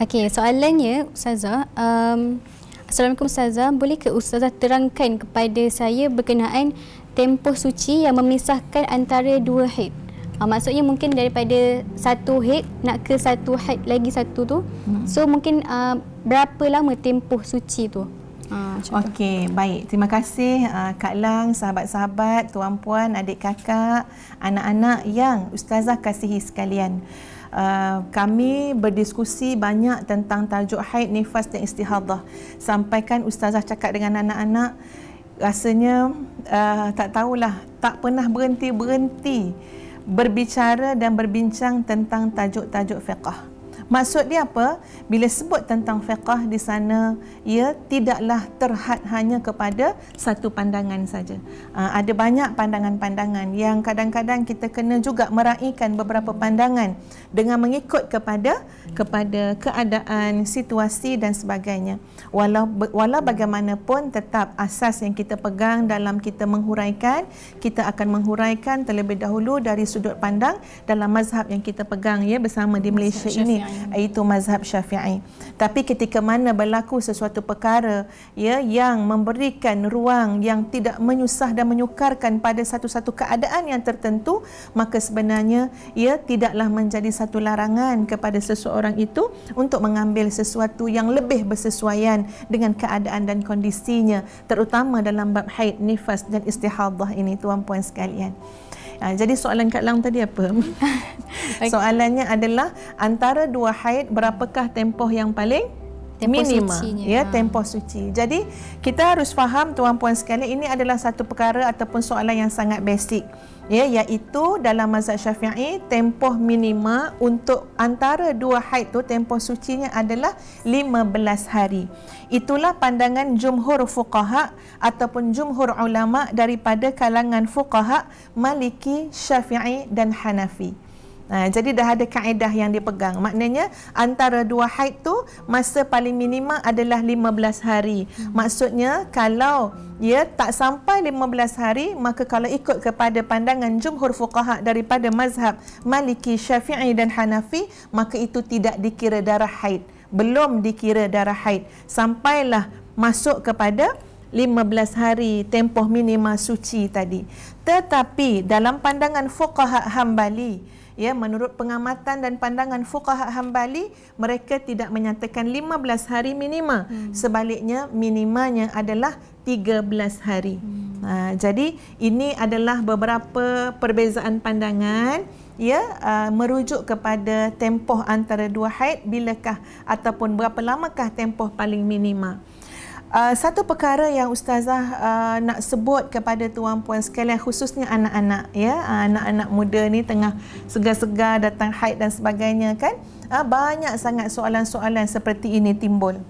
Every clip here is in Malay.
Okey, soalannya Ustazah, um, Assalamualaikum Ustazah, boleh ke Ustazah terangkan kepada saya berkenaan tempoh suci yang memisahkan antara dua haid? Uh, maksudnya mungkin daripada satu haid nak ke satu haid lagi satu tu. Hmm. So mungkin uh, berapa lama tempoh suci tu? Ha, Okey, baik. Terima kasih ah, Kak Lang, sahabat-sahabat, tuan puan, adik kakak, anak-anak yang ustazah kasihi sekalian. Uh, kami berdiskusi banyak tentang tajuk haid, nifas dan istihadah Sampaikan ustazah cakap dengan anak-anak Rasanya uh, tak tahulah Tak pernah berhenti-berhenti Berbicara dan berbincang tentang tajuk-tajuk fiqah Maksud dia apa? Bila sebut tentang fiqah di sana, ia tidaklah terhad hanya kepada satu pandangan saja. Ah, ada banyak pandangan-pandangan yang kadang-kadang kita kena juga meraihkan beberapa pandangan dengan mengikut kepada kepada keadaan, situasi dan sebagainya. Walau, walau bagaimanapun tetap asas yang kita pegang dalam kita menghuraikan, kita akan menghuraikan terlebih dahulu dari sudut pandang dalam mazhab yang kita pegang ya bersama di Malaysia ini. Itu mazhab Syafi'i. Tapi ketika mana berlaku sesuatu perkara ya yang memberikan ruang yang tidak menyusah dan menyukarkan pada satu-satu keadaan yang tertentu, maka sebenarnya ia ya, tidaklah menjadi satu larangan kepada seseorang itu untuk mengambil sesuatu yang lebih bersesuaian dengan keadaan dan kondisinya, terutama dalam bab haid, nifas dan istihadhah ini tuan-puan sekalian. Uh, jadi soalan Kak Lang tadi apa? Soalannya adalah antara dua haid berapakah tempoh yang paling tempoh minima sucinya. ya ha. tempoh suci. Jadi kita harus faham tuan puan sekalian ini adalah satu perkara ataupun soalan yang sangat basic ya iaitu dalam mazhab Syafi'i tempoh minima untuk antara dua haid tu tempoh sucinya adalah 15 hari. Itulah pandangan jumhur fuqaha ataupun jumhur ulama daripada kalangan fuqaha Maliki, Syafi'i dan Hanafi. Nah, ha, jadi dah ada kaedah yang dipegang. Maknanya antara dua haid tu masa paling minima adalah 15 hari. Hmm. Maksudnya kalau ya tak sampai 15 hari maka kalau ikut kepada pandangan jumhur fuqaha daripada mazhab Maliki, Syafi'i dan Hanafi maka itu tidak dikira darah haid. Belum dikira darah haid sampailah masuk kepada 15 hari tempoh minima suci tadi. Tetapi dalam pandangan fuqaha Hambali ya menurut pengamatan dan pandangan fuqaha Hambali mereka tidak menyatakan 15 hari minima hmm. sebaliknya minimanya adalah 13 hari. Hmm. Ha, jadi ini adalah beberapa perbezaan pandangan ya uh, merujuk kepada tempoh antara dua haid bilakah ataupun berapa lamakah tempoh paling minima. Uh, satu perkara yang ustazah uh, nak sebut kepada tuan puan sekalian khususnya anak-anak ya uh, anak-anak muda ni tengah segar-segar datang haid dan sebagainya kan uh, banyak sangat soalan-soalan seperti ini timbul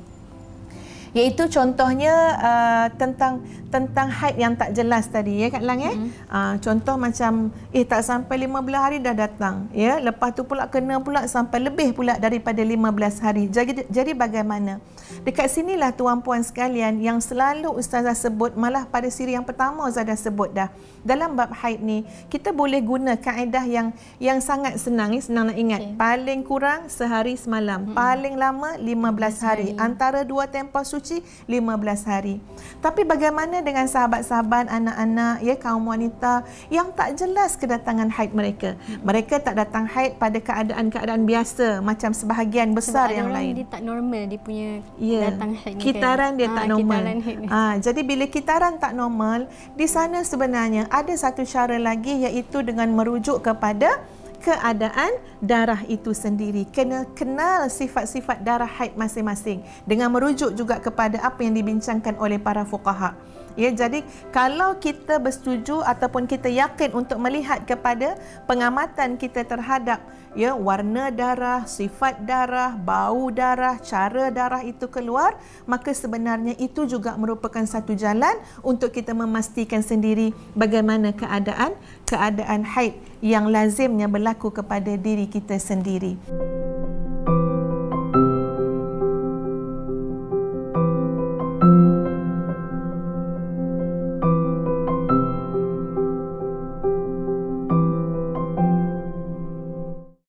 iaitu contohnya uh, tentang tentang height yang tak jelas tadi ya Kak Lang eh hmm uh, contoh macam eh tak sampai 15 hari dah datang ya lepas tu pula kena pula sampai lebih pula daripada 15 hari jadi jadi bagaimana dekat sinilah tuan puan sekalian yang selalu ustazah sebut malah pada siri yang pertama ustazah sebut dah dalam bab height ni kita boleh guna kaedah yang yang sangat senang eh? senang nak ingat okay. paling kurang sehari semalam hmm paling lama 15 hari. hari antara dua tempoh susu suci 15 hari. Tapi bagaimana dengan sahabat-sahabat, anak-anak, ya kaum wanita yang tak jelas kedatangan haid mereka? Mereka tak datang haid pada keadaan-keadaan biasa macam sebahagian besar Sebab yang orang lain. Dia tak normal dia punya ya, datang haid ni. Kan. Kitaran dia kan? tak normal. Kitaran ha, jadi bila kitaran tak normal, di sana sebenarnya ada satu cara lagi iaitu dengan merujuk kepada keadaan darah itu sendiri. Kena kenal sifat-sifat darah haid masing-masing dengan merujuk juga kepada apa yang dibincangkan oleh para fuqaha. Ya, jadi kalau kita bersetuju ataupun kita yakin untuk melihat kepada pengamatan kita terhadap ya warna darah, sifat darah, bau darah, cara darah itu keluar, maka sebenarnya itu juga merupakan satu jalan untuk kita memastikan sendiri bagaimana keadaan keadaan haid yang lazimnya berlaku berlaku kepada diri kita sendiri.